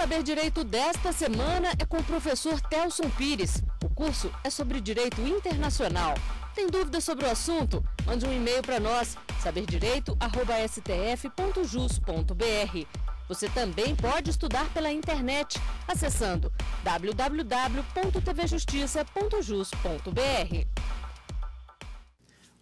Saber Direito desta semana é com o professor Telson Pires. O curso é sobre direito internacional. Tem dúvidas sobre o assunto? Mande um e-mail para nós, saberdireito.stf.jus.br. Você também pode estudar pela internet, acessando www.tvjustiça.jus.br.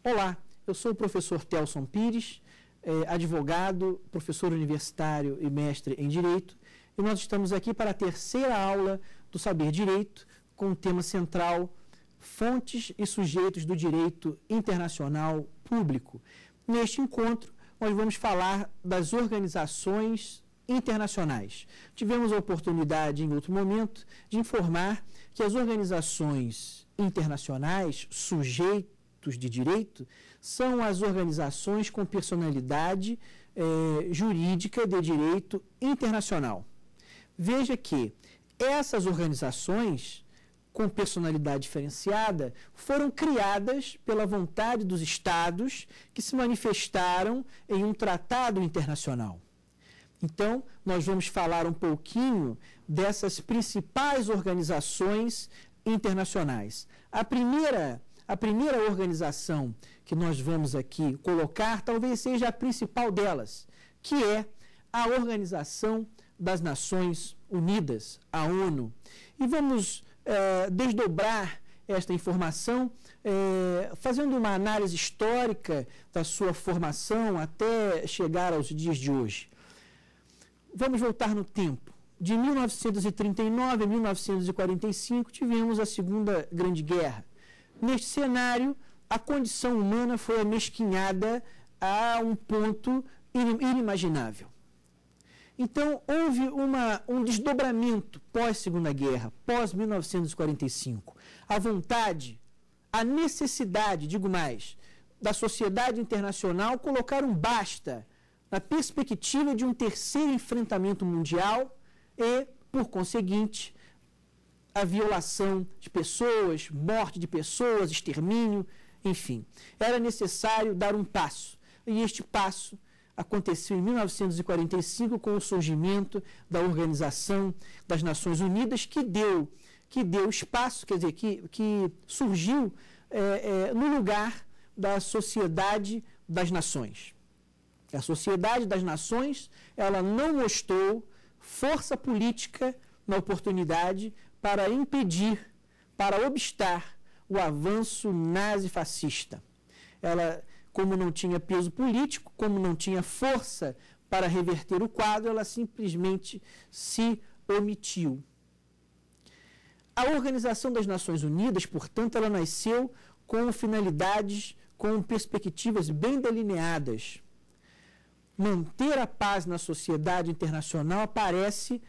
Olá, eu sou o professor Telson Pires, é, advogado, professor universitário e mestre em Direito e nós estamos aqui para a terceira aula do Saber Direito, com o tema central Fontes e Sujeitos do Direito Internacional Público. Neste encontro, nós vamos falar das organizações internacionais. Tivemos a oportunidade, em outro momento, de informar que as organizações internacionais, sujeitos de direito, são as organizações com personalidade eh, jurídica de direito internacional. Veja que essas organizações com personalidade diferenciada foram criadas pela vontade dos estados que se manifestaram em um tratado internacional. Então, nós vamos falar um pouquinho dessas principais organizações internacionais. A primeira, a primeira organização que nós vamos aqui colocar talvez seja a principal delas, que é a Organização Internacional das Nações Unidas, a ONU. E vamos é, desdobrar esta informação, é, fazendo uma análise histórica da sua formação até chegar aos dias de hoje. Vamos voltar no tempo. De 1939 a 1945, tivemos a Segunda Grande Guerra. Neste cenário, a condição humana foi amesquinhada a um ponto inimaginável. Então, houve uma, um desdobramento pós-Segunda Guerra, pós-1945. A vontade, a necessidade, digo mais, da sociedade internacional colocar um basta na perspectiva de um terceiro enfrentamento mundial e, por conseguinte, a violação de pessoas, morte de pessoas, extermínio, enfim. Era necessário dar um passo. E este passo aconteceu em 1945 com o surgimento da Organização das Nações Unidas, que deu, que deu espaço, quer dizer, que, que surgiu é, é, no lugar da Sociedade das Nações. A Sociedade das Nações ela não mostrou força política na oportunidade para impedir, para obstar o avanço nazi-fascista. Ela como não tinha peso político, como não tinha força para reverter o quadro, ela simplesmente se omitiu. A Organização das Nações Unidas, portanto, ela nasceu com finalidades, com perspectivas bem delineadas. Manter a paz na sociedade internacional aparece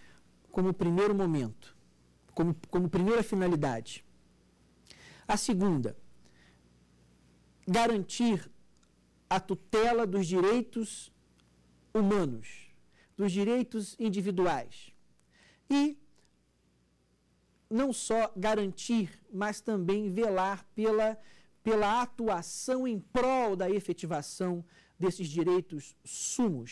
como primeiro momento, como, como primeira finalidade. A segunda, garantir a tutela dos direitos humanos, dos direitos individuais. E não só garantir, mas também velar pela, pela atuação em prol da efetivação desses direitos sumos.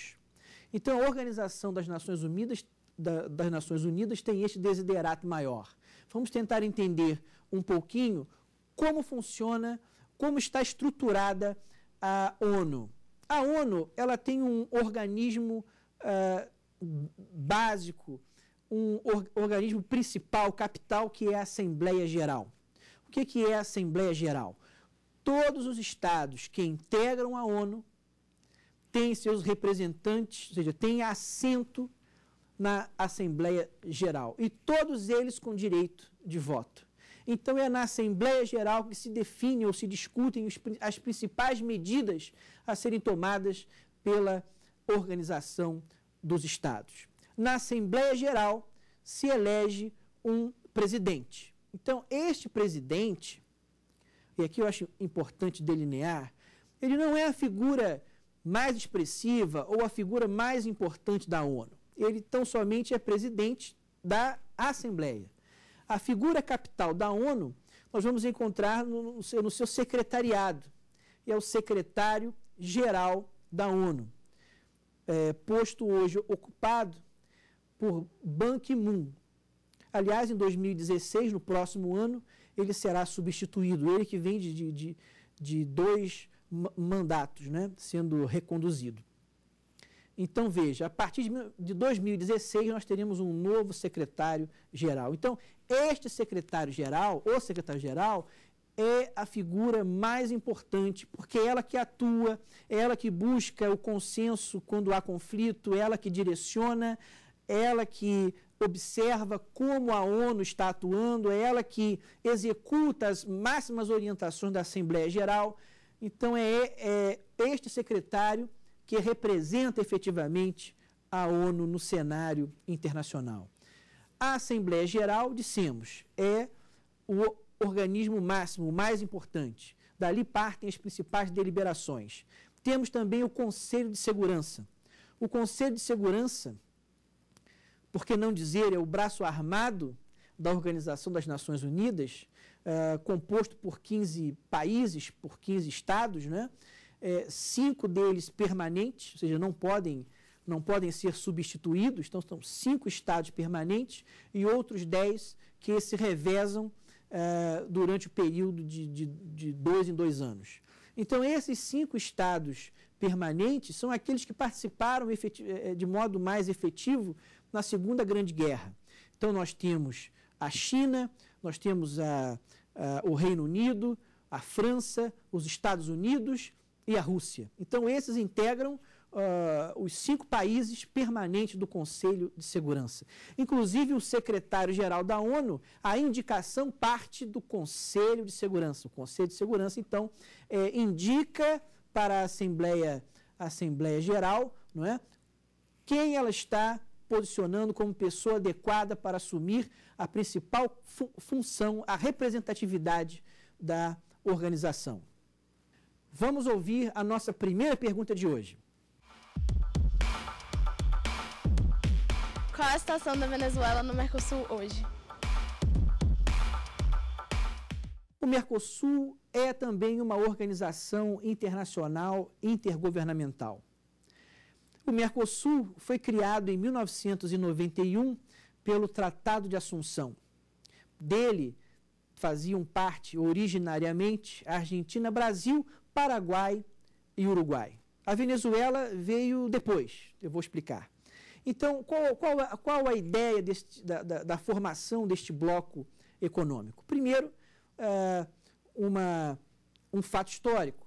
Então, a Organização das Nações Unidas, da, das Nações Unidas tem este desiderato maior. Vamos tentar entender um pouquinho como funciona, como está estruturada a ONU? A ONU ela tem um organismo uh, básico, um or organismo principal, capital, que é a Assembleia Geral. O que, que é a Assembleia Geral? Todos os estados que integram a ONU têm seus representantes, ou seja, têm assento na Assembleia Geral. E todos eles com direito de voto. Então é na Assembleia Geral que se definem ou se discutem as principais medidas a serem tomadas pela organização dos Estados. Na Assembleia Geral se elege um presidente. Então, este presidente, e aqui eu acho importante delinear, ele não é a figura mais expressiva ou a figura mais importante da ONU. Ele tão somente é presidente da Assembleia. A figura capital da ONU nós vamos encontrar no seu, no seu secretariado, e é o secretário-geral da ONU, é, posto hoje ocupado por Ban Ki-moon. Aliás, em 2016, no próximo ano, ele será substituído, ele que vem de, de, de, de dois mandatos, né, sendo reconduzido. Então, veja, a partir de 2016 nós teremos um novo secretário-geral. Então, este secretário-geral, o secretário-geral, é a figura mais importante, porque é ela que atua, é ela que busca o consenso quando há conflito, é ela que direciona, é ela que observa como a ONU está atuando, é ela que executa as máximas orientações da Assembleia Geral. Então, é, é este secretário que representa efetivamente a ONU no cenário internacional. A Assembleia Geral, dissemos, é o organismo máximo, o mais importante. Dali partem as principais deliberações. Temos também o Conselho de Segurança. O Conselho de Segurança, por que não dizer, é o braço armado da Organização das Nações Unidas, uh, composto por 15 países, por 15 estados, né? É, cinco deles permanentes, ou seja, não podem não podem ser substituídos, então são cinco estados permanentes e outros dez que se revezam eh, durante o período de, de, de dois em dois anos. Então, esses cinco estados permanentes são aqueles que participaram eh, eh, de modo mais efetivo na Segunda Grande Guerra. Então, nós temos a China, nós temos a, a, o Reino Unido, a França, os Estados Unidos e a Rússia. Então, esses integram Uh, os cinco países permanentes do Conselho de Segurança. Inclusive, o secretário-geral da ONU, a indicação parte do Conselho de Segurança. O Conselho de Segurança, então, é, indica para a Assembleia, a Assembleia Geral não é, quem ela está posicionando como pessoa adequada para assumir a principal fu função, a representatividade da organização. Vamos ouvir a nossa primeira pergunta de hoje. Qual é a situação da Venezuela no Mercosul hoje? O Mercosul é também uma organização internacional intergovernamental. O Mercosul foi criado em 1991 pelo Tratado de Assunção. Dele faziam parte, originariamente, Argentina, Brasil, Paraguai e Uruguai. A Venezuela veio depois, eu vou explicar. Então, qual, qual, a, qual a ideia deste, da, da, da, formação deste bloco econômico? Primeiro, eh, uma, um fato histórico.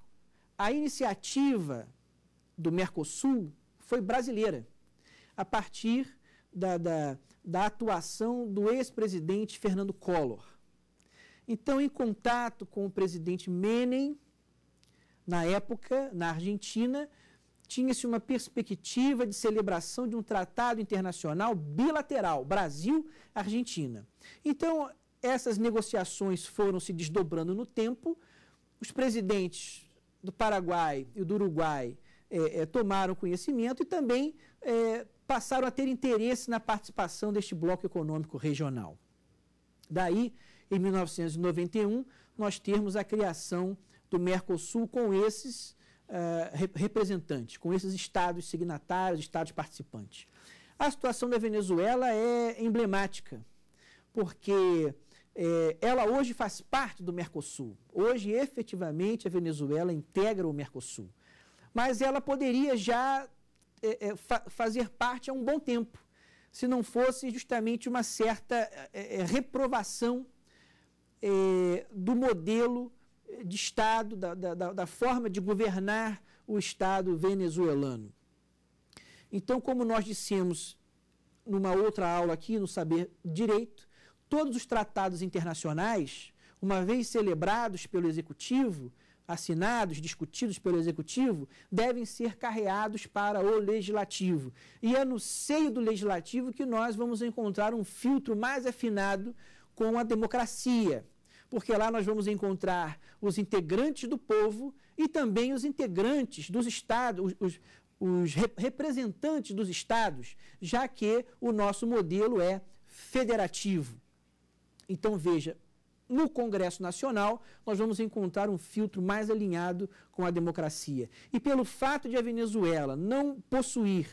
A iniciativa do Mercosul foi brasileira, a partir da, da, da atuação do ex-presidente Fernando Collor. Então, em contato com o presidente Menem, na época, na Argentina, tinha-se uma perspectiva de celebração de um tratado internacional bilateral Brasil-Argentina. Então, essas negociações foram se desdobrando no tempo. Os presidentes do Paraguai e do Uruguai é, é, tomaram conhecimento e também é, passaram a ter interesse na participação deste bloco econômico regional. Daí, em 1991, nós temos a criação do Mercosul com esses uh, representantes, com esses estados signatários, estados participantes. A situação da Venezuela é emblemática, porque eh, ela hoje faz parte do Mercosul. Hoje, efetivamente, a Venezuela integra o Mercosul. Mas ela poderia já eh, fa fazer parte há um bom tempo, se não fosse justamente uma certa reprovação do modelo de Estado, da, da, da forma de governar o Estado venezuelano. Então, como nós dissemos numa outra aula aqui no Saber Direito, todos os tratados internacionais, uma vez celebrados pelo Executivo, assinados, discutidos pelo Executivo, devem ser carreados para o Legislativo. E é no seio do Legislativo que nós vamos encontrar um filtro mais afinado com a democracia, porque lá nós vamos encontrar os integrantes do povo e também os integrantes dos estados, os, os, os representantes dos estados, já que o nosso modelo é federativo. Então veja, no Congresso Nacional, nós vamos encontrar um filtro mais alinhado com a democracia. E pelo fato de a Venezuela não possuir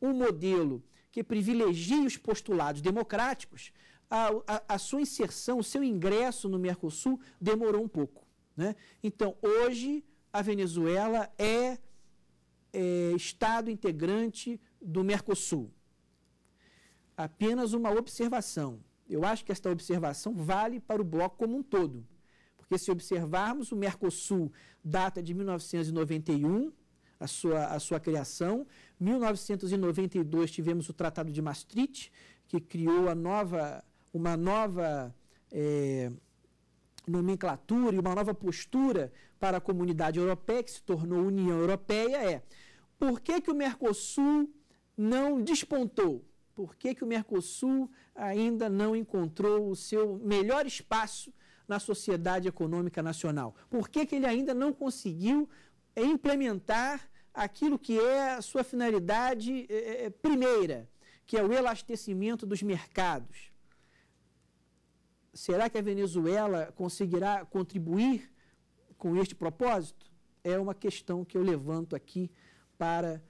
um modelo que privilegie os postulados democráticos, a, a, a sua inserção, o seu ingresso no Mercosul demorou um pouco. Né? Então, hoje, a Venezuela é, é Estado integrante do Mercosul. Apenas uma observação. Eu acho que esta observação vale para o bloco como um todo. Porque se observarmos, o Mercosul data de 1991, a sua, a sua criação. 1992 tivemos o Tratado de Maastricht, que criou a nova uma nova é, nomenclatura e uma nova postura para a comunidade europeia, que se tornou União Europeia, é por que, que o Mercosul não despontou? Por que, que o Mercosul ainda não encontrou o seu melhor espaço na sociedade econômica nacional? Por que, que ele ainda não conseguiu é, implementar aquilo que é a sua finalidade é, é, primeira, que é o elastecimento dos mercados? Será que a Venezuela conseguirá contribuir com este propósito? É uma questão que eu levanto aqui para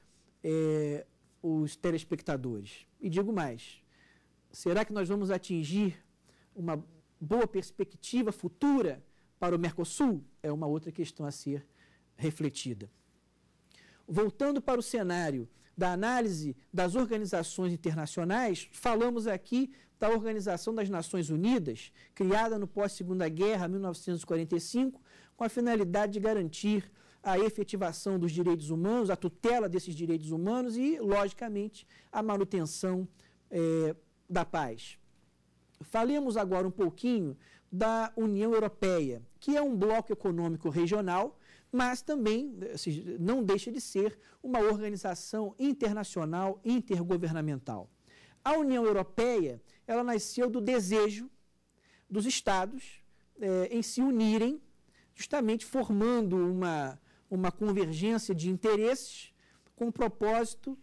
é, os telespectadores. E digo mais: será que nós vamos atingir uma boa perspectiva futura para o Mercosul? É uma outra questão a ser refletida. Voltando para o cenário da análise das organizações internacionais, falamos aqui da Organização das Nações Unidas, criada no pós-Segunda Guerra, 1945, com a finalidade de garantir a efetivação dos direitos humanos, a tutela desses direitos humanos e, logicamente, a manutenção é, da paz. Falemos agora um pouquinho da União Europeia, que é um bloco econômico regional, mas também eh, não deixa de ser uma organização internacional intergovernamental. A União Europeia ela nasceu do desejo dos estados eh, em se unirem, justamente formando uma, uma convergência de interesses com um propósito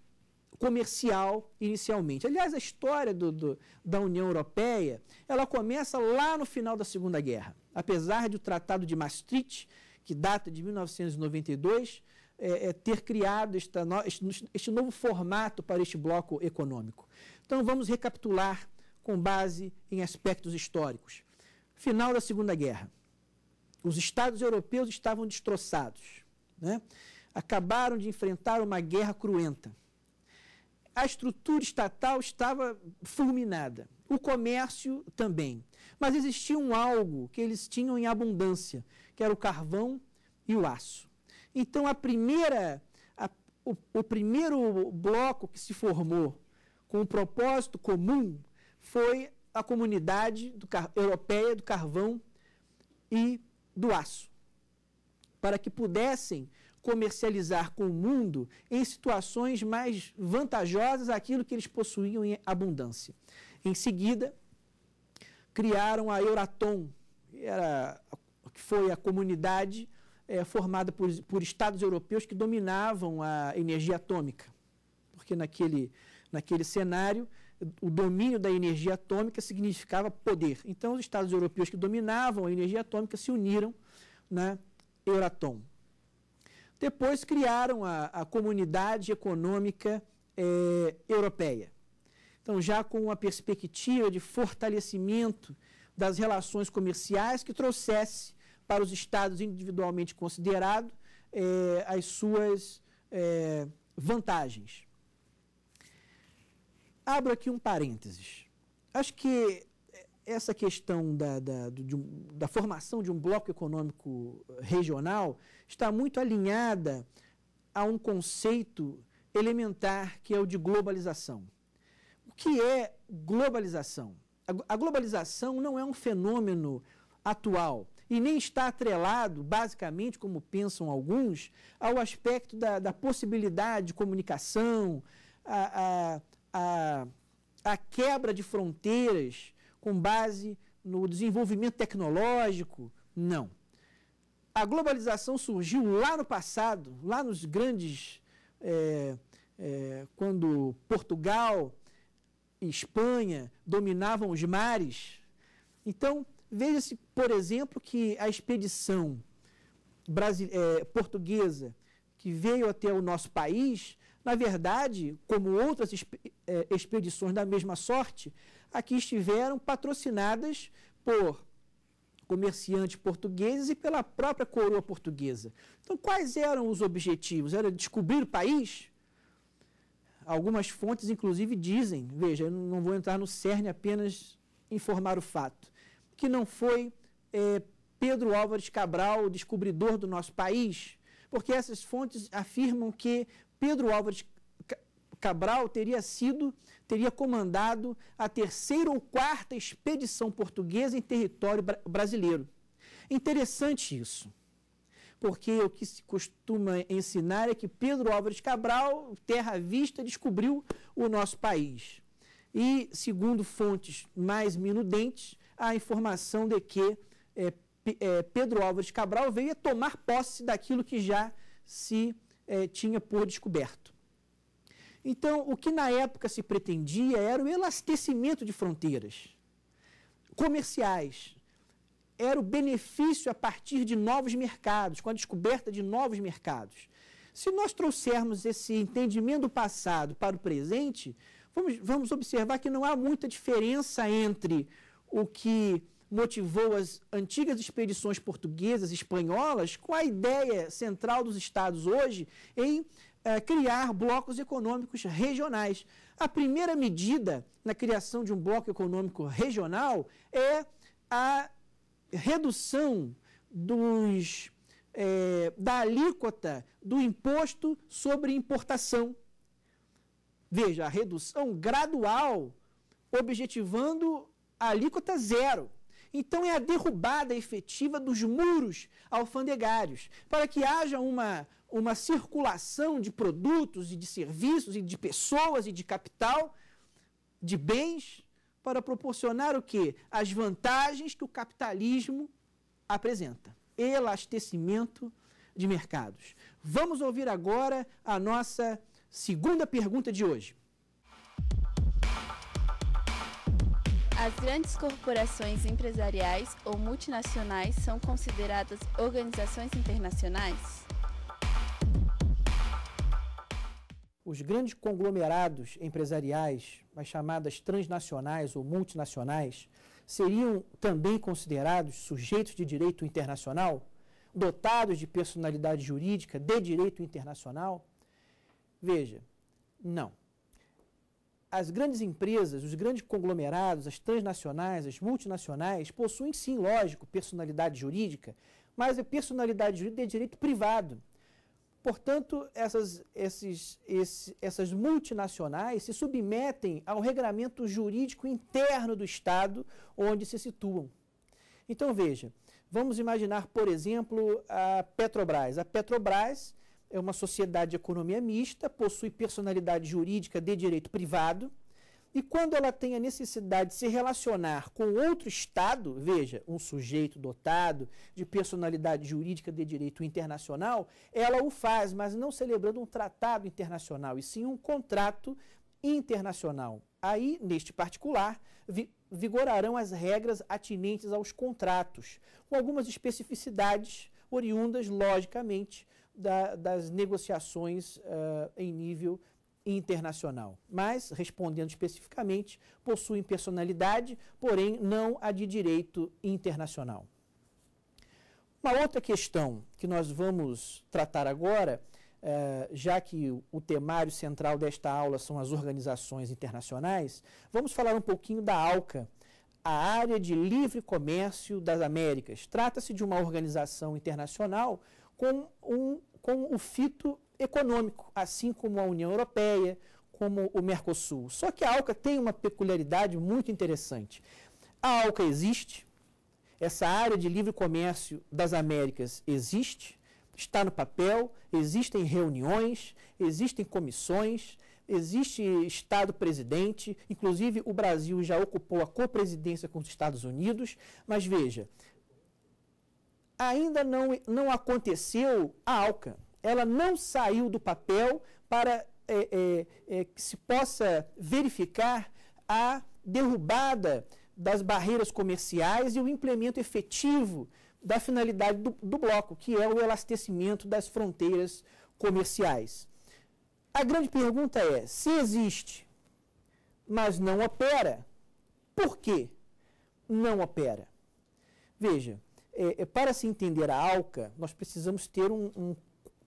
comercial inicialmente. Aliás, a história do, do, da União Europeia ela começa lá no final da Segunda Guerra. Apesar do Tratado de Maastricht, que data de 1992, é, é, ter criado esta no, este, este novo formato para este bloco econômico. Então, vamos recapitular com base em aspectos históricos. Final da Segunda Guerra. Os Estados europeus estavam destroçados. Né? Acabaram de enfrentar uma guerra cruenta. A estrutura estatal estava fulminada. O comércio também. Mas existia um algo que eles tinham em abundância, que era o carvão e o aço. Então, a primeira, a, o, o primeiro bloco que se formou com o propósito comum foi a comunidade do, europeia do carvão e do aço, para que pudessem comercializar com o mundo em situações mais vantajosas aquilo que eles possuíam em abundância. Em seguida, criaram a Euratom, que, era, que foi a comunidade é, formada por, por estados europeus que dominavam a energia atômica, porque naquele, naquele cenário o domínio da energia atômica significava poder. Então, os Estados europeus que dominavam a energia atômica se uniram na né, Euratom. Depois criaram a, a Comunidade Econômica é, Europeia. Então, já com uma perspectiva de fortalecimento das relações comerciais que trouxesse para os estados individualmente considerados é, eh, as suas é, vantagens. Abro aqui um parênteses. Acho que essa questão da, da, de, da formação de um bloco econômico eh, regional está muito alinhada a um conceito elementar que é o de globalização. O que é globalização? A, a globalização não é um fenômeno atual e nem está atrelado, basicamente, como pensam alguns, ao aspecto da, da possibilidade de comunicação, a, a a, a quebra de fronteiras com base no desenvolvimento tecnológico. Não. A globalização surgiu lá no passado, lá nos grandes. É, é, quando Portugal e Espanha dominavam os mares. Então, veja-se, por exemplo, que a expedição é, portuguesa que veio até o nosso país na verdade, como outras é, expedições da mesma sorte, aqui estiveram patrocinadas por comerciantes portugueses e pela própria coroa portuguesa. Então, quais eram os objetivos? Era descobrir o país? Algumas fontes, inclusive, dizem, veja, eu não vou entrar no cerne, apenas informar o fato, que não foi é, Pedro Álvares Cabral, o descobridor do nosso país, porque essas fontes afirmam que Pedro Álvares Cabral teria sido, teria comandado a terceira ou quarta expedição portuguesa em território bra brasileiro. Interessante isso, porque o que se costuma ensinar é que Pedro Álvares Cabral, terra à vista, descobriu o nosso país. E, segundo fontes mais minudentes, a informação de que é, é, Pedro Álvares Cabral veio a tomar posse daquilo que já se eh, tinha por descoberto. Então, o que na época se pretendia era o elastecimento de fronteiras comerciais, era o benefício a partir de novos mercados, com a descoberta de novos mercados. Se nós trouxermos esse entendimento do passado para o presente, vamos, vamos observar que não há muita diferença entre o que motivou as antigas expedições portuguesas e espanholas com a ideia central dos estados hoje em eh, criar blocos econômicos regionais. A primeira medida na criação de um bloco econômico regional é a redução dos, eh, da alíquota do imposto sobre importação. Veja, a redução gradual, objetivando a alíquota zero. Então é a derrubada efetiva dos muros alfandegários, para que haja uma, uma circulação de produtos e de serviços e de pessoas e de capital, de bens, para proporcionar o que As vantagens que o capitalismo apresenta. Elastecimento de mercados. Vamos ouvir agora a nossa segunda pergunta de hoje. As grandes corporações empresariais ou multinacionais são consideradas organizações internacionais? Os grandes conglomerados empresariais, as chamadas transnacionais ou multinacionais, seriam também considerados sujeitos de direito internacional, dotados de personalidade jurídica de direito internacional? Veja, não as grandes empresas, os grandes conglomerados, as transnacionais, as multinacionais, possuem sim, lógico, personalidade jurídica, mas a personalidade jurídica é direito privado. Portanto, essas, esses, esse, essas multinacionais se submetem ao regramento jurídico interno do Estado onde se situam. Então, veja, vamos imaginar, por exemplo, a Petrobras. A Petrobras é uma sociedade de economia mista, possui personalidade jurídica de direito privado, e quando ela tem a necessidade de se relacionar com outro Estado, veja, um sujeito dotado de personalidade jurídica de direito internacional, ela o faz, mas não celebrando um tratado internacional, e sim um contrato internacional. Aí, neste particular, vi vigorarão as regras atinentes aos contratos, com algumas especificidades oriundas, logicamente, da, das negociações uh, em nível internacional. Mas, respondendo especificamente, possuem personalidade, porém não a de direito internacional. Uma outra questão que nós vamos tratar agora, uh, já que o, o temário central desta aula são as organizações internacionais, vamos falar um pouquinho da ALCA, a Área de Livre Comércio das Américas. Trata-se de uma organização internacional com, um, com o fito econômico, assim como a União Europeia, como o Mercosul. Só que a ALCA tem uma peculiaridade muito interessante. A ALCA existe, essa área de livre comércio das Américas existe, está no papel, existem reuniões, existem comissões, existe Estado-presidente, inclusive o Brasil já ocupou a co-presidência com os Estados Unidos, mas veja, ainda não, não aconteceu a ALCA. Ela não saiu do papel para é, é, é, que se possa verificar a derrubada das barreiras comerciais e o implemento efetivo da finalidade do, do bloco, que é o elastecimento das fronteiras comerciais. A grande pergunta é: se existe, mas não opera, por que não opera? Veja, é, é, para se entender a ALCA, nós precisamos ter um, um,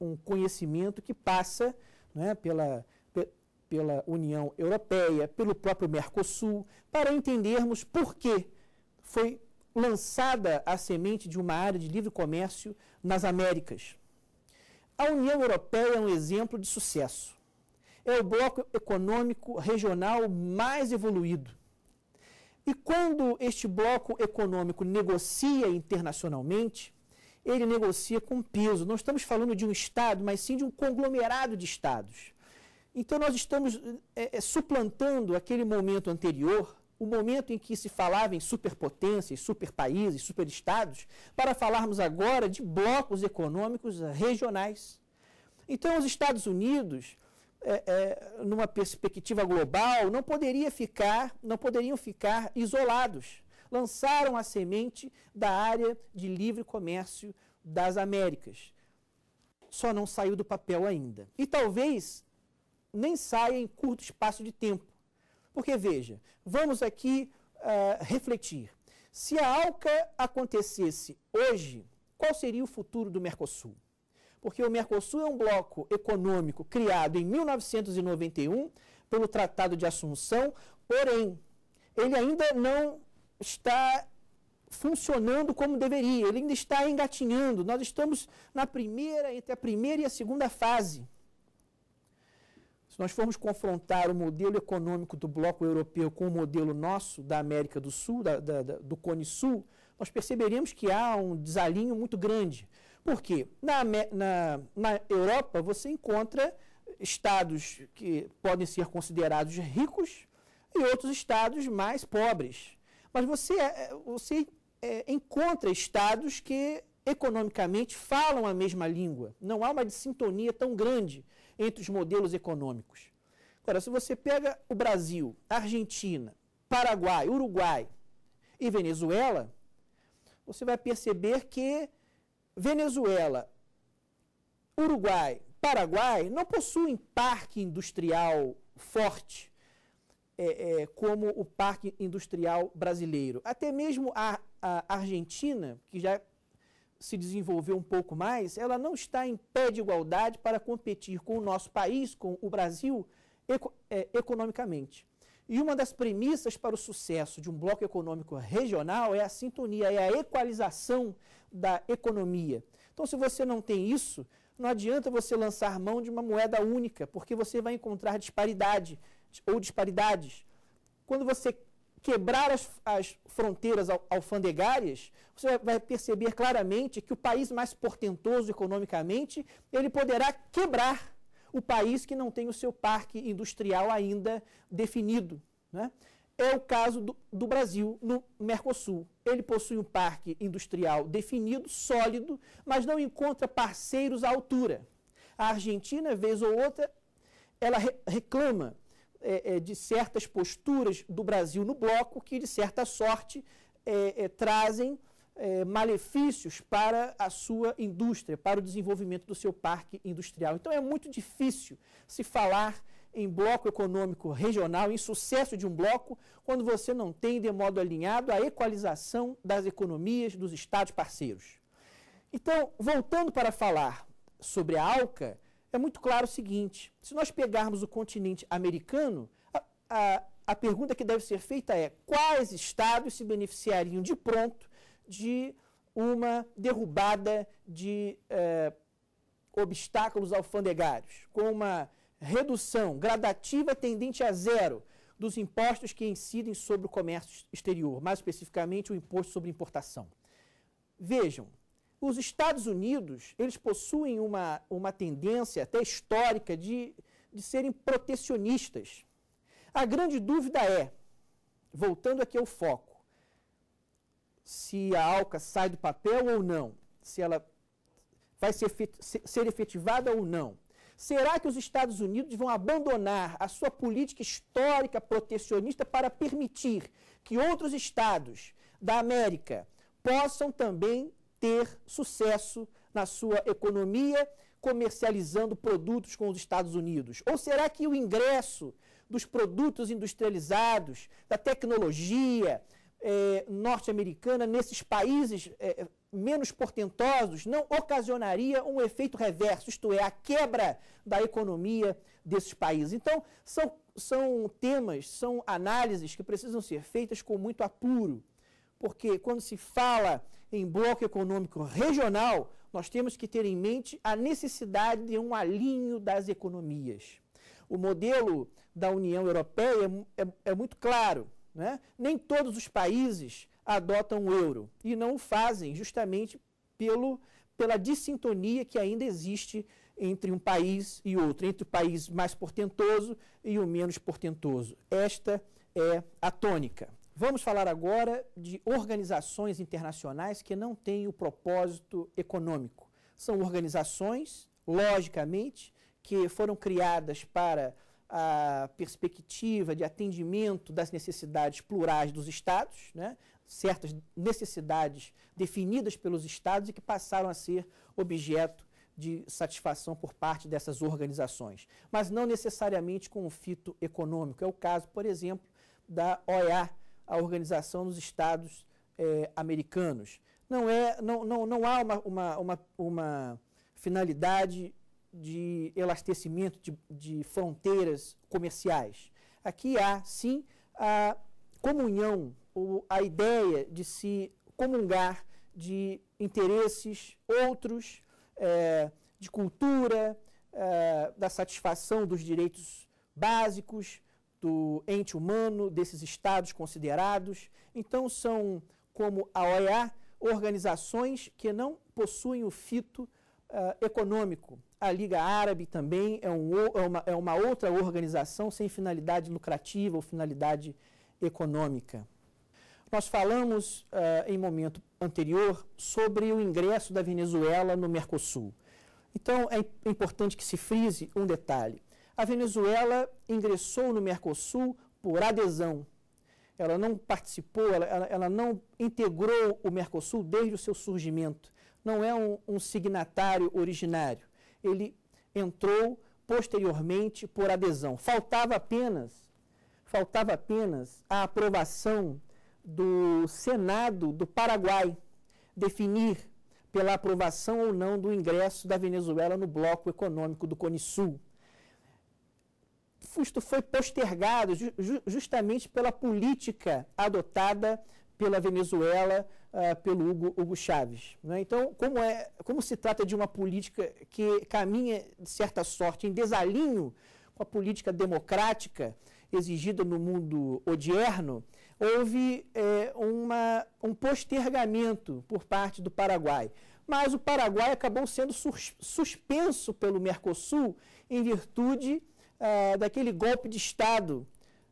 um conhecimento que passa né, pela, pe, pela União Europeia, pelo próprio Mercosul, para entendermos por que foi lançada a semente de uma área de livre comércio nas Américas. A União Europeia é um exemplo de sucesso. É o bloco econômico regional mais evoluído e quando este bloco econômico negocia internacionalmente, ele negocia com peso. Não estamos falando de um Estado, mas sim de um conglomerado de Estados. Então, nós estamos é, suplantando aquele momento anterior, o momento em que se falava em superpotências, superpaíses, superestados, para falarmos agora de blocos econômicos regionais. Então, os Estados Unidos é, é, numa perspectiva global, não poderia ficar, não poderiam ficar isolados. Lançaram a semente da área de livre comércio das Américas. Só não saiu do papel ainda. E talvez nem saia em curto espaço de tempo. Porque, veja, vamos aqui uh, refletir. Se a ALCA acontecesse hoje, qual seria o futuro do Mercosul? porque o Mercosul é um bloco econômico criado em 1991 pelo Tratado de Assunção, porém, ele ainda não está funcionando como deveria, ele ainda está engatinhando. Nós estamos na primeira, entre a primeira e a segunda fase. Se nós formos confrontar o modelo econômico do bloco europeu com o modelo nosso, da América do Sul, da, da, da, do Cone Sul, nós perceberíamos que há um desalinho muito grande. Porque na, na, na Europa você encontra estados que podem ser considerados ricos e outros estados mais pobres. Mas você, é, é, você é, encontra estados que economicamente falam a mesma língua. Não há uma sintonia tão grande entre os modelos econômicos. Agora, se você pega o Brasil, Argentina, Paraguai, Uruguai e Venezuela, você vai perceber que Venezuela, Uruguai, Paraguai não possuem parque industrial forte é, é, como o parque industrial brasileiro. Até mesmo a, a Argentina, que já se desenvolveu um pouco mais, ela não está em pé de igualdade para competir com o nosso país, com o Brasil, eco, é, economicamente. E uma das premissas para o sucesso de um bloco econômico regional é a sintonia, é a equalização da economia. Então, se você não tem isso, não adianta você lançar mão de uma moeda única, porque você vai encontrar disparidade ou disparidades. Quando você quebrar as, as fronteiras alfandegárias, você vai perceber claramente que o país mais portentoso economicamente, ele poderá quebrar o país que não tem o seu parque industrial ainda definido. Né? é o caso do, do, Brasil no Mercosul. Ele possui um parque industrial definido, sólido, mas não encontra parceiros à altura. A Argentina, vez ou outra, ela re reclama é, é, de certas posturas do Brasil no bloco que, de certa sorte, é, é trazem é, malefícios para a sua indústria, para o desenvolvimento do seu parque industrial. Então é muito difícil se falar em bloco econômico regional, em sucesso de um bloco, quando você não tem de modo alinhado a equalização das economias dos estados parceiros. Então, voltando para falar sobre a ALCA, é muito claro o seguinte: se nós pegarmos o continente americano, a, a, a pergunta que deve ser feita é quais estados se beneficiariam de pronto de uma derrubada de eh, obstáculos alfandegários, com uma redução gradativa tendente a zero dos impostos que incidem sobre o comércio exterior, mais especificamente o imposto sobre importação. Vejam, os Estados Unidos, eles possuem uma, uma tendência até histórica de, de serem protecionistas. A grande dúvida é, voltando aqui ao foco, se a ALCA sai do papel ou não, se ela vai ser, ser efetivada ou não. Será que os Estados Unidos vão abandonar a sua política histórica protecionista para permitir que outros estados da América possam também ter sucesso na sua economia, comercializando produtos com os Estados Unidos? Ou será que o ingresso dos produtos industrializados, da tecnologia eh, norte-americana nesses países eh, menos portentosos não ocasionaria um efeito reverso, isto é, a quebra da economia desses países. Então, são, são temas, são análises que precisam ser feitas com muito apuro, porque quando se fala em bloco econômico regional, nós temos que ter em mente a necessidade de um alinho das economias. O modelo da União Europeia é, é, é muito claro. Né? Nem todos os países adotam o euro e não o fazem justamente pelo, pela dissintonia que ainda existe entre um país e outro, entre o país mais portentoso e o menos portentoso. Esta é a tônica. Vamos falar agora de organizações internacionais que não têm o propósito econômico. São organizações, logicamente, que foram criadas para a perspectiva de atendimento das necessidades plurais dos estados, né? certas necessidades definidas pelos estados e que passaram a ser objeto de satisfação por parte dessas organizações, mas não necessariamente com o fito econômico. É o caso, por exemplo, da OEA, a Organização dos Estados eh, Americanos. Não, é, não, não, não há uma, uma, uma, uma finalidade de elastecimento de, de fronteiras comerciais. Aqui há, sim, a comunhão o, a ideia de se comungar de interesses outros, é, de cultura, é, da satisfação dos direitos básicos do ente humano, desses estados considerados. Então, são, como a OEA, organizações que não possuem o fito é, econômico. A Liga Árabe também é, um, é, uma, é uma outra organização sem finalidade lucrativa ou finalidade econômica. Nós falamos uh, em momento anterior sobre o ingresso da Venezuela no Mercosul. Então, é, é importante que se frise um detalhe. A Venezuela ingressou no Mercosul por adesão. Ela não participou, ela, ela não integrou o Mercosul desde o seu surgimento. Não é um, um signatário originário. Ele entrou posteriormente por adesão. Faltava apenas, faltava apenas a aprovação do Senado do Paraguai definir pela aprovação ou não do ingresso da Venezuela no bloco econômico do Cone Sul. Isto foi postergado ju justamente pela política adotada pela Venezuela uh, pelo Hugo, Hugo Chávez. Né? Então, como, é, como se trata de uma política que caminha, de certa sorte, em desalinho uma política democrática exigida no mundo odierno, houve é, uma, um postergamento por parte do Paraguai. Mas o Paraguai acabou sendo suspenso pelo Mercosul em virtude ah, daquele golpe de Estado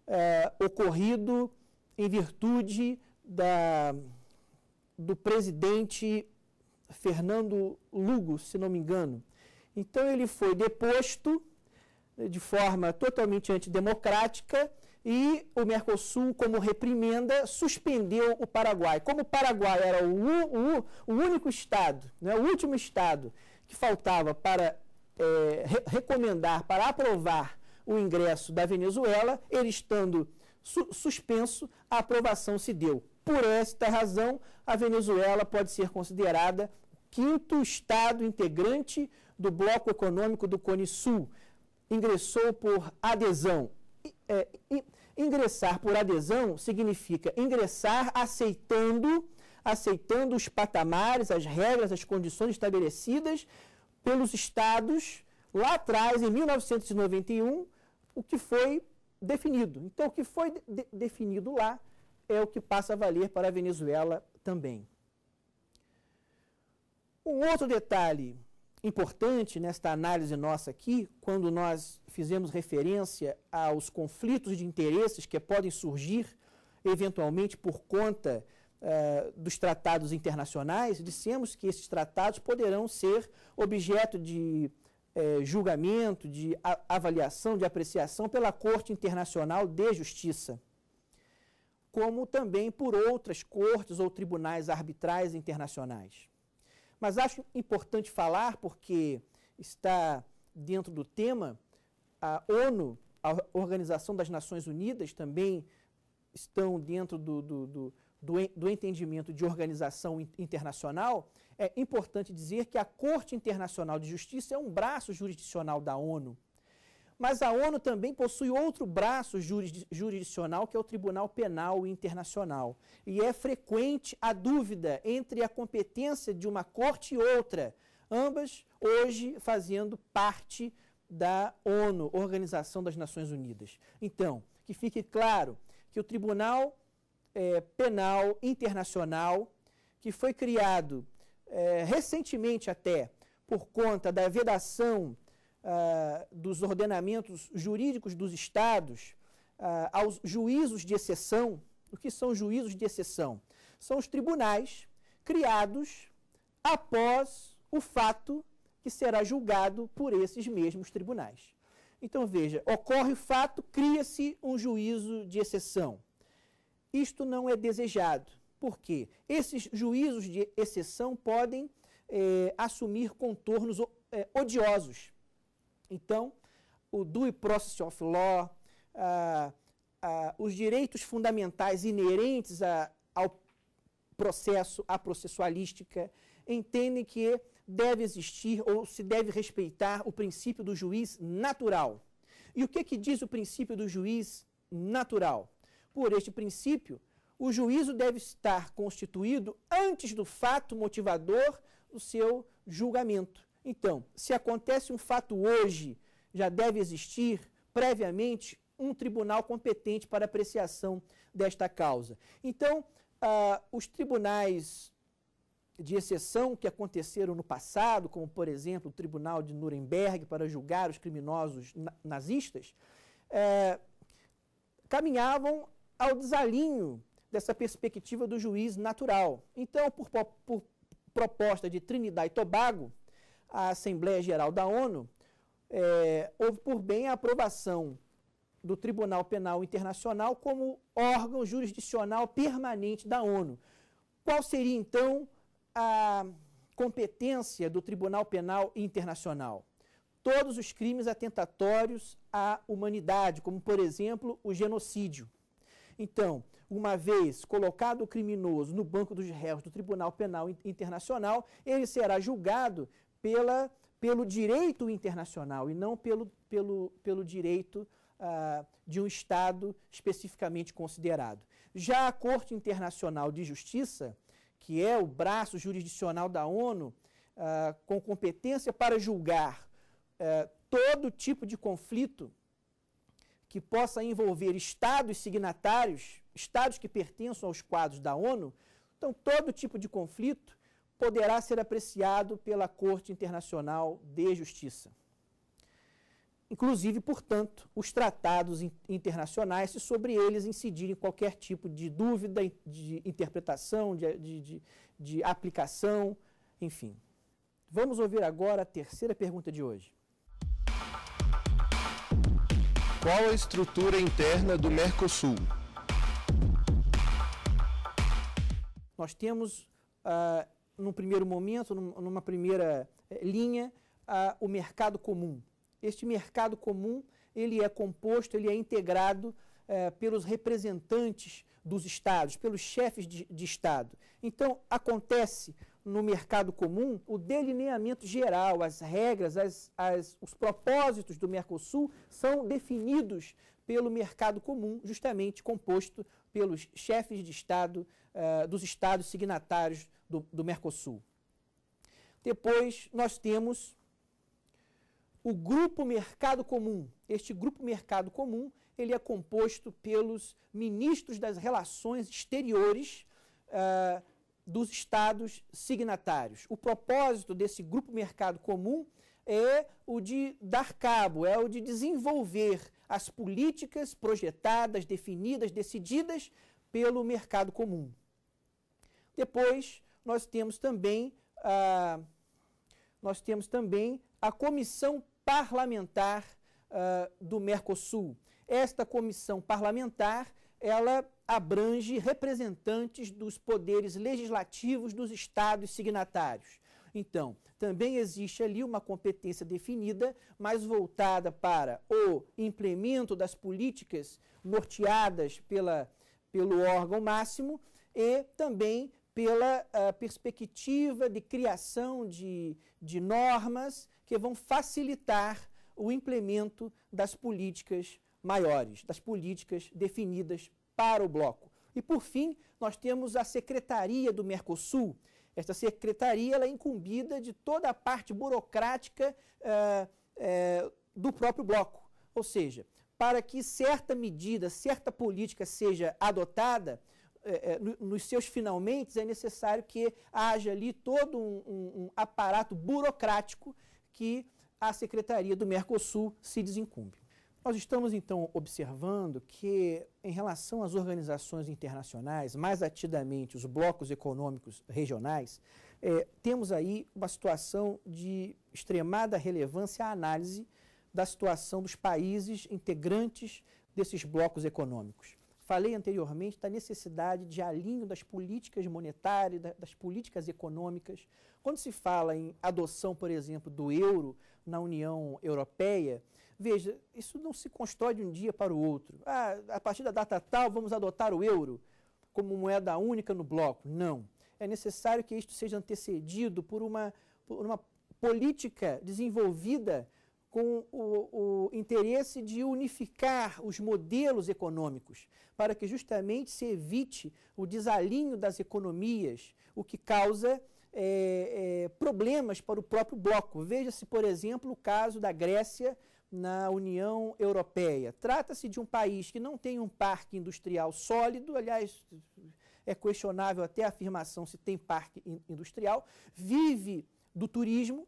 é, ocorrido em virtude da, do presidente Fernando Lugo, se não me engano. Então ele foi deposto de forma totalmente antidemocrática e o Mercosul, como reprimenda, suspendeu o Paraguai. Como o Paraguai era o, o, o único Estado, né, o último Estado que faltava para é, re recomendar, para aprovar o ingresso da Venezuela, ele estando su suspenso, a aprovação se deu. Por esta razão, a Venezuela pode ser considerada o quinto Estado integrante do Bloco Econômico do Cone Sul ingressou por adesão. É, ingressar por adesão significa ingressar aceitando, aceitando os patamares, as regras, as condições estabelecidas pelos estados lá atrás, em 1991, o que foi definido. Então, o que foi de definido lá é o que passa a valer para a Venezuela também. Um outro detalhe importante nesta análise nossa aqui, quando nós fizemos referência aos conflitos de interesses que podem surgir eventualmente por conta uh, dos tratados internacionais, dissemos que esses tratados poderão ser objeto de eh, julgamento, de avaliação, de apreciação pela Corte Internacional de Justiça, como também por outras cortes ou tribunais arbitrais internacionais. Mas acho importante falar, porque está dentro do tema, a ONU, a Organização das Nações Unidas, também estão dentro do, do, do, do, entendimento de organização internacional. É importante dizer que a Corte Internacional de Justiça é um braço jurisdicional da ONU. Mas a ONU também possui outro braço jurisdicional, que é o Tribunal Penal Internacional. E é frequente a dúvida entre a competência de uma corte e outra, ambas hoje fazendo parte da ONU, Organização das Nações Unidas. Então, que fique claro que o Tribunal é, Penal Internacional, que foi criado é, recentemente até por conta da vedação ah, dos ordenamentos jurídicos dos estados ah, aos juízos de exceção. O que são juízos de exceção? São os tribunais criados após o fato que será julgado por esses mesmos tribunais. Então veja, ocorre o fato, cria-se um juízo de exceção. Isto não é desejado, porque esses juízos de exceção podem eh, assumir contornos eh, odiosos. Então, o due process of law, ah, ah, os direitos fundamentais inerentes a, ao processo, à processualística, entendem que deve existir ou se deve respeitar o princípio do juiz natural. E o que, que diz o princípio do juiz natural? Por este princípio, o juízo deve estar constituído antes do fato motivador do seu julgamento. Então, se acontece um fato hoje, já deve existir previamente um tribunal competente para apreciação desta causa. Então, ah, os tribunais de exceção que aconteceram no passado, como por exemplo o Tribunal de Nuremberg para julgar os criminosos nazistas, eh, caminhavam ao desalinho dessa perspectiva do juiz natural. Então, por, por proposta de Trinidad e Tobago, a Assembleia Geral da ONU, é, houve por bem a aprovação do Tribunal Penal Internacional como órgão jurisdicional permanente da ONU. Qual seria, então, a competência do Tribunal Penal Internacional? Todos os crimes atentatórios à humanidade, como, por exemplo, o genocídio. Então, uma vez colocado o criminoso no banco dos réus do Tribunal Penal Internacional, ele será julgado pela, pelo direito internacional e não pelo, pelo, pelo direito ah, de um Estado especificamente considerado. Já a Corte Internacional de Justiça, que é o braço jurisdicional da ONU, ah, com competência para julgar eh, todo tipo de conflito que possa envolver Estados signatários, Estados que pertençam aos quadros da ONU, então todo tipo de conflito poderá ser apreciado pela Corte Internacional de Justiça. Inclusive, portanto, os tratados internacionais, se sobre eles incidirem qualquer tipo de dúvida, de interpretação, de, de, de aplicação, enfim. Vamos ouvir agora a terceira pergunta de hoje. Qual a estrutura interna do Mercosul? Nós temos uh, num primeiro momento, numa primeira eh, linha, a, o mercado comum. Este mercado comum ele é composto, ele é integrado é, pelos representantes dos estados, pelos chefes de, de estado. Então acontece no mercado comum o delineamento geral, as regras, as, as, os propósitos do Mercosul são definidos pelo mercado comum, justamente composto pelos chefes de Estado uh, dos Estados signatários do, do Mercosul. Depois, nós temos o grupo mercado comum. Este grupo mercado comum, ele é composto pelos ministros das relações exteriores uh, dos estados signatários. O propósito desse grupo mercado comum é o de dar cabo, é o de desenvolver as políticas projetadas, definidas, decididas pelo mercado comum. Depois, nós temos também a, ah, nós temos também a Comissão Parlamentar ah, do Mercosul. Esta comissão parlamentar, ela abrange representantes dos poderes legislativos dos estados signatários. Então, também existe ali uma competência definida, mas voltada para o implemento das políticas norteadas pela, pelo órgão máximo e também pela ah, perspectiva de criação de, de normas que vão facilitar o implemento das políticas maiores, das políticas definidas para o bloco. E, por fim, nós temos a Secretaria do Mercosul, esta secretaria ela é incumbida de toda a parte burocrática é, é, do próprio bloco. Ou seja, para que certa medida, certa política seja adotada, é, nos seus finalmente é necessário que haja ali todo um, um, um aparato burocrático que a Secretaria do Mercosul se desincumbe. Nós estamos então observando que, em relação às organizações internacionais, mais atidamente os blocos econômicos regionais, eh, temos aí uma situação de extremada relevância à análise da situação dos países integrantes desses blocos econômicos. Falei anteriormente da necessidade de alinho das políticas monetárias, das políticas econômicas. Quando se fala em adoção, por exemplo, do euro na União Europeia, Veja, isso não se constrói de um dia para o outro. Ah, a partir da data tal, vamos adotar o euro como moeda única no bloco. Não. É necessário que isto seja antecedido por uma, por uma política desenvolvida com o, o, interesse de unificar os modelos econômicos, para que justamente se evite o desalinho das economias, o que causa é, é, problemas para o próprio bloco. Veja-se, por exemplo, o caso da Grécia na União Europeia. Trata-se de um país que não tem um parque industrial sólido, aliás, é questionável até a afirmação se tem parque industrial, vive do turismo.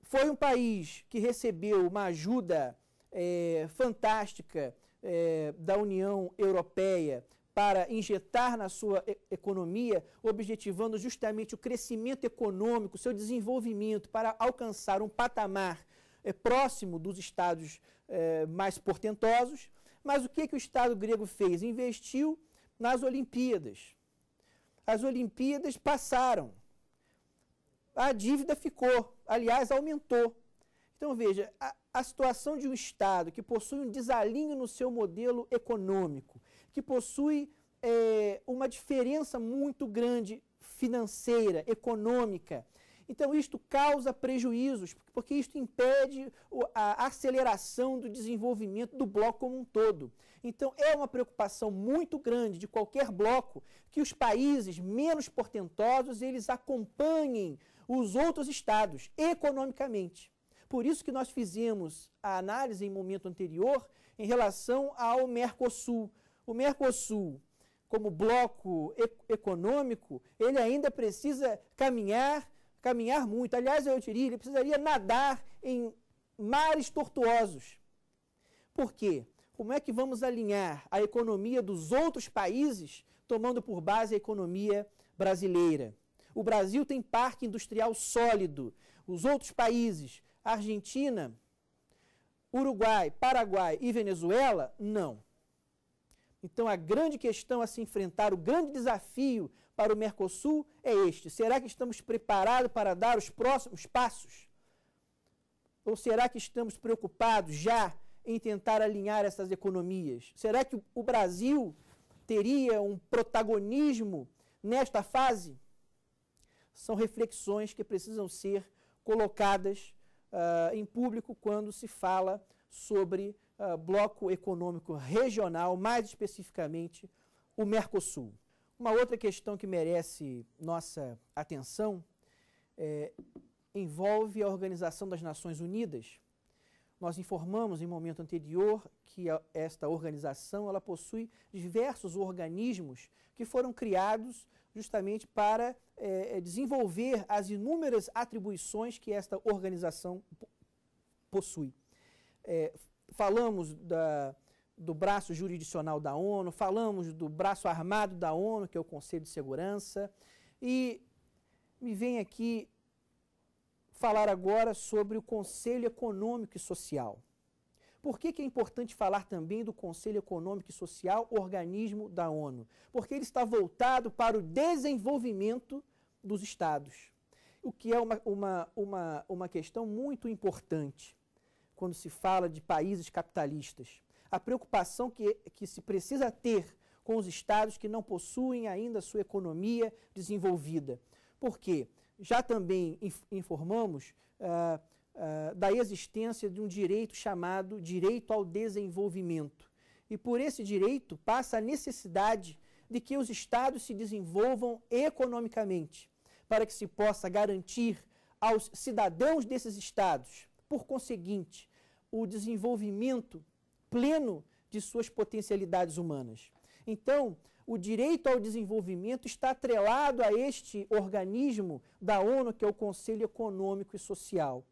Foi um país que recebeu uma ajuda é, fantástica é, da União Europeia para injetar na sua economia, objetivando justamente o crescimento econômico, seu desenvolvimento, para alcançar um patamar é, próximo dos estados é, mais portentosos. Mas o que, que o Estado grego fez? Investiu nas Olimpíadas. As Olimpíadas passaram. A dívida ficou, aliás, aumentou. Então veja, a, a situação de um Estado que possui um desalinho no seu modelo econômico, que possui é, uma diferença muito grande financeira, econômica, então, isto causa prejuízos, porque isto impede a aceleração do desenvolvimento do bloco como um todo. Então, é uma preocupação muito grande de qualquer bloco que os países menos portentosos eles acompanhem os outros estados economicamente. Por isso que nós fizemos a análise em momento anterior em relação ao Mercosul. O Mercosul, como bloco econômico, ele ainda precisa caminhar caminhar muito. Aliás, eu diria, ele precisaria nadar em mares tortuosos. Por quê? Como é que vamos alinhar a economia dos outros países tomando por base a economia brasileira? O Brasil tem parque industrial sólido. Os outros países, Argentina, Uruguai, Paraguai e Venezuela, não. Então, a grande questão a se enfrentar, o grande desafio para o Mercosul é este: será que estamos preparados para dar os próximos passos? Ou será que estamos preocupados já em tentar alinhar essas economias? Será que o Brasil teria um protagonismo nesta fase? São reflexões que precisam ser colocadas uh, em público quando se fala sobre uh, bloco econômico regional, mais especificamente o Mercosul. Uma outra questão que merece nossa atenção é, envolve a Organização das Nações Unidas. Nós informamos em momento anterior que a, esta organização ela possui diversos organismos que foram criados justamente para é, é desenvolver as inúmeras atribuições que esta organização possui. É, falamos da, do braço jurisdicional da ONU, falamos do braço armado da ONU, que é o Conselho de Segurança, e me vem aqui falar agora sobre o Conselho Econômico e Social. Por que, que, é importante falar também do Conselho Econômico e Social, organismo da ONU? Porque ele está voltado para o desenvolvimento dos Estados, o que é uma, uma, uma, uma questão muito importante quando se fala de países capitalistas a preocupação que, que se precisa ter com os estados que não possuem ainda sua economia desenvolvida. Por quê? Já também informamos ah, ah, da existência de um direito chamado direito ao desenvolvimento. E por esse direito passa a necessidade de que os estados se desenvolvam economicamente, para que se possa garantir aos cidadãos desses estados, por conseguinte, o desenvolvimento pleno de suas potencialidades humanas. Então, o direito ao desenvolvimento está atrelado a este organismo da ONU, que é o Conselho Econômico e Social.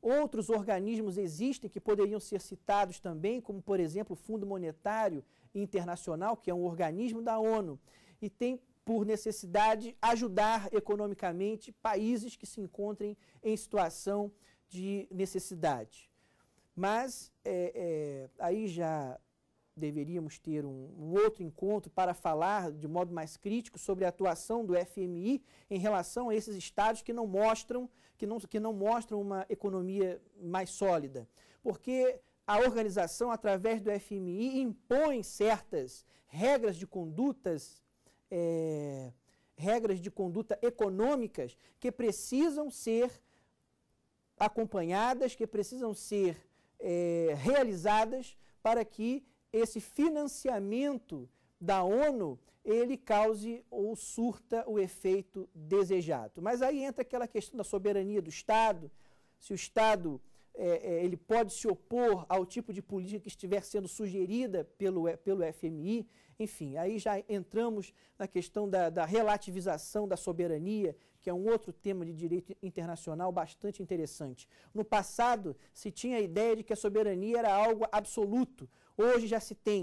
Outros organismos existem que poderiam ser citados também, como, por exemplo, o Fundo Monetário Internacional, que é um organismo da ONU e tem por necessidade ajudar economicamente países que se encontrem em situação de necessidade. Mas é, é, aí já deveríamos ter um, um, outro encontro para falar de modo mais crítico sobre a atuação do FMI em relação a esses estados que não mostram, que não, que não mostram uma economia mais sólida. Porque a organização, através do FMI, impõe certas regras de condutas, é, regras de conduta econômicas que precisam ser acompanhadas, que precisam ser é, realizadas para que esse financiamento da ONU ele cause ou surta o efeito desejado. Mas aí entra aquela questão da soberania do Estado, se o Estado é, é ele pode se opor ao tipo de política que estiver sendo sugerida pelo, é, pelo FMI. Enfim, aí já entramos na questão da, da relativização da soberania, que é um outro tema de direito internacional bastante interessante. No passado, se tinha a ideia de que a soberania era algo absoluto. Hoje já se tem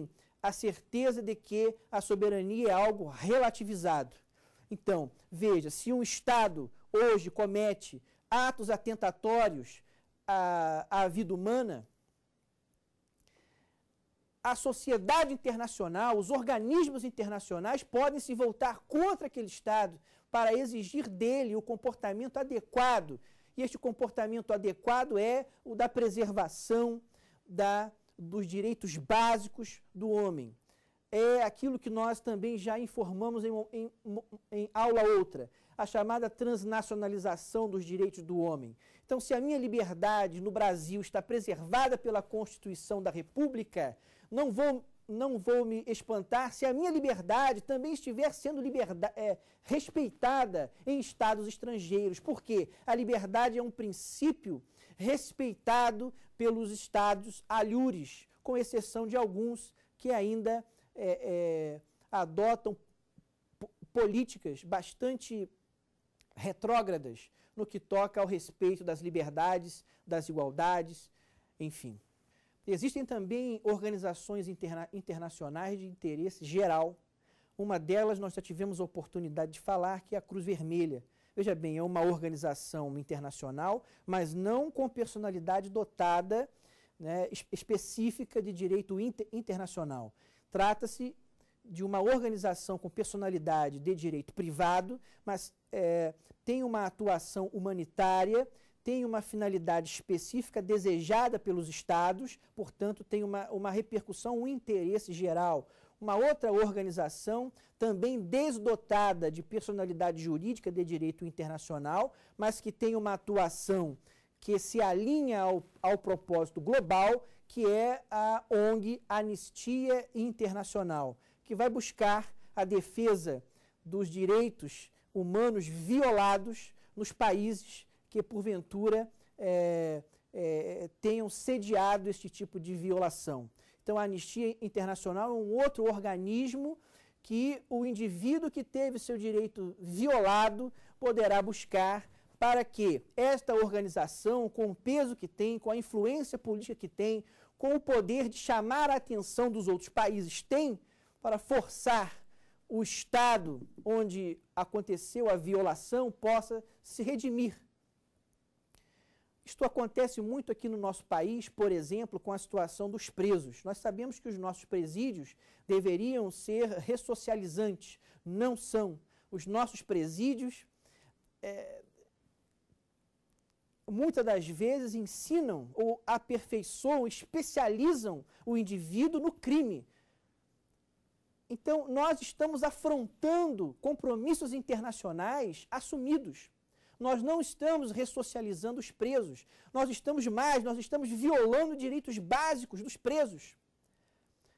a certeza de que a soberania é algo relativizado. Então, veja, se um Estado hoje comete atos atentatórios à, à vida humana, a sociedade internacional, os organismos internacionais podem se voltar contra aquele Estado, para exigir dele o comportamento adequado. E este comportamento adequado é o da preservação da, dos direitos básicos do homem. É aquilo que nós também já informamos em, em, em aula outra, a chamada transnacionalização dos direitos do homem. Então, se a minha liberdade no Brasil está preservada pela Constituição da República, não vou não vou me espantar se a minha liberdade também estiver sendo é, respeitada em estados estrangeiros, porque a liberdade é um princípio respeitado pelos estados alhures, com exceção de alguns que ainda é, é, adotam políticas bastante retrógradas no que toca ao respeito das liberdades, das igualdades, enfim. Existem também organizações interna internacionais de interesse geral. Uma delas nós já tivemos a oportunidade de falar, que é a Cruz Vermelha. Veja bem, é uma organização internacional, mas não com personalidade dotada né, específica de direito inter internacional. Trata-se de uma organização com personalidade de direito privado, mas é, tem uma atuação humanitária tem uma finalidade específica desejada pelos estados, portanto, tem uma, uma repercussão, um interesse geral. Uma outra organização, também desdotada de personalidade jurídica de direito internacional, mas que tem uma atuação que se alinha ao, ao propósito global, que é a ONG Anistia Internacional, que vai buscar a defesa dos direitos humanos violados nos países que porventura é, é, tenham sediado este tipo de violação. Então, a Anistia Internacional é um outro organismo que o indivíduo que teve seu direito violado poderá buscar para que esta organização, com o peso que tem, com a influência política que tem, com o poder de chamar a atenção dos outros países, tem para forçar o Estado onde aconteceu a violação possa se redimir isto acontece muito aqui no nosso país, por exemplo, com a situação dos presos. Nós sabemos que os nossos presídios deveriam ser ressocializantes, não são. Os nossos presídios, é, muitas das vezes, ensinam ou aperfeiçoam, especializam o indivíduo no crime. Então, nós estamos afrontando compromissos internacionais assumidos. Nós não estamos ressocializando os presos. Nós estamos mais, nós estamos violando direitos básicos dos presos.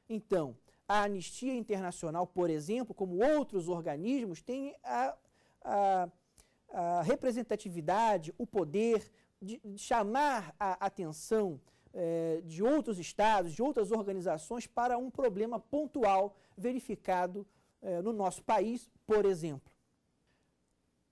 Então, a Anistia Internacional, por exemplo, como outros organismos, tem a, a, a representatividade, o poder de, de chamar a atenção eh, de outros estados, de outras organizações, para um problema pontual verificado eh, no nosso país, por exemplo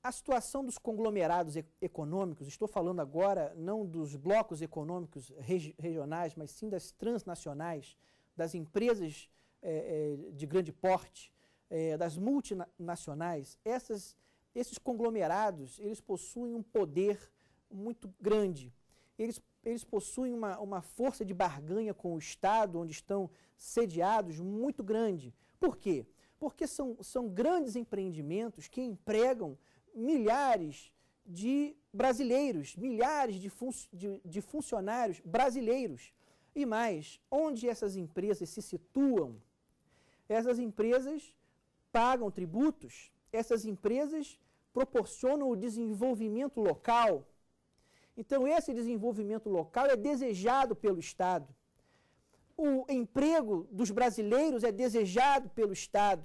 a situação dos conglomerados econômicos, estou falando agora não dos blocos econômicos regi regionais, mas sim das transnacionais, das empresas é, de grande porte, é, das multinacionais, essas, esses conglomerados eles possuem um poder muito grande. Eles, eles possuem uma, uma força de barganha com o Estado, onde estão sediados, muito grande. Por quê? Porque são, são grandes empreendimentos que empregam milhares de brasileiros, milhares de, fun de, de funcionários brasileiros. E mais, onde essas empresas se situam? Essas empresas pagam tributos, essas empresas proporcionam o desenvolvimento local. Então, esse desenvolvimento local é desejado pelo Estado. O emprego dos brasileiros é desejado pelo Estado.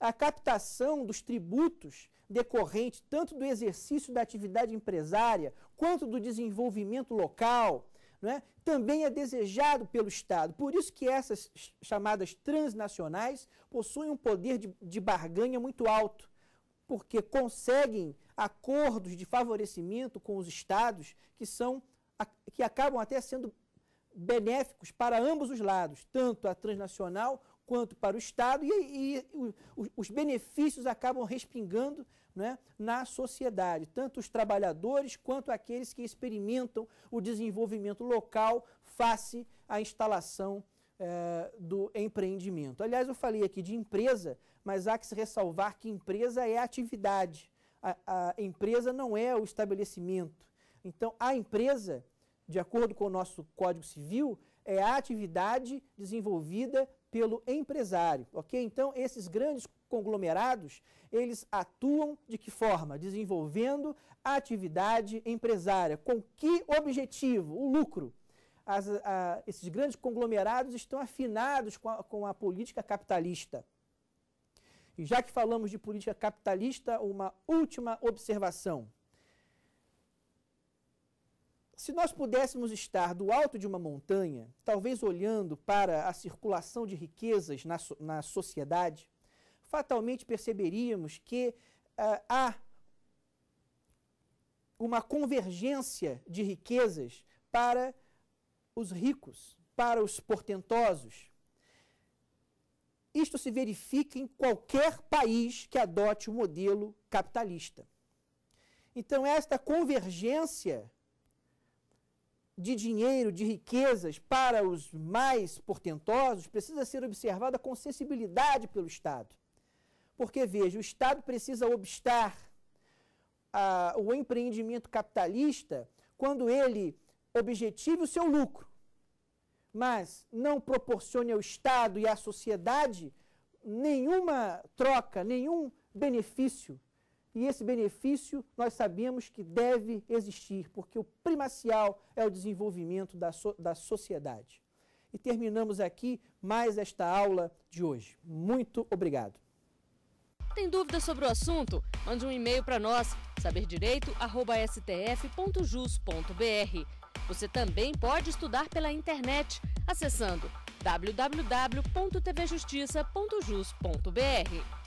A captação dos tributos decorrente tanto do exercício da atividade empresária quanto do desenvolvimento local, né, também é desejado pelo Estado. Por isso que essas chamadas transnacionais possuem um poder de, de barganha muito alto, porque conseguem acordos de favorecimento com os Estados que são que acabam até sendo benéficos para ambos os lados, tanto a transnacional quanto para o Estado, e, e, os benefícios acabam respingando né, na sociedade, tanto os trabalhadores quanto aqueles que experimentam o desenvolvimento local face à instalação eh, do empreendimento. Aliás, eu falei aqui de empresa, mas há que se ressalvar que empresa é atividade. A, a empresa não é o estabelecimento. Então, a empresa, de acordo com o nosso Código Civil, é a atividade desenvolvida pelo empresário, ok? Então, esses grandes conglomerados, eles atuam de que forma? Desenvolvendo atividade empresária. Com que objetivo? O lucro. As, a, esses grandes conglomerados estão afinados com a, com a política capitalista. E já que falamos de política capitalista, uma última observação. Se nós pudéssemos estar do alto de uma montanha, talvez olhando para a circulação de riquezas na, na sociedade, fatalmente perceberíamos que ah, há uma convergência de riquezas para os ricos, para os portentosos. Isto se verifica em qualquer país que adote o modelo capitalista. Então, esta convergência de dinheiro, de riquezas para os mais portentosos precisa ser observada com sensibilidade pelo Estado. Porque, veja, o Estado precisa obstar a, o empreendimento capitalista quando ele objetive o seu lucro, mas não proporcione ao Estado e à sociedade nenhuma troca, nenhum benefício e esse benefício nós sabemos que deve existir, porque o primacial é o desenvolvimento da, so da sociedade. E terminamos aqui mais esta aula de hoje. Muito obrigado. Tem dúvidas sobre o assunto? Mande um e-mail para nós, saberdireito.stf.jus.br. Você também pode estudar pela internet, acessando www.tvjustiça.jus.br.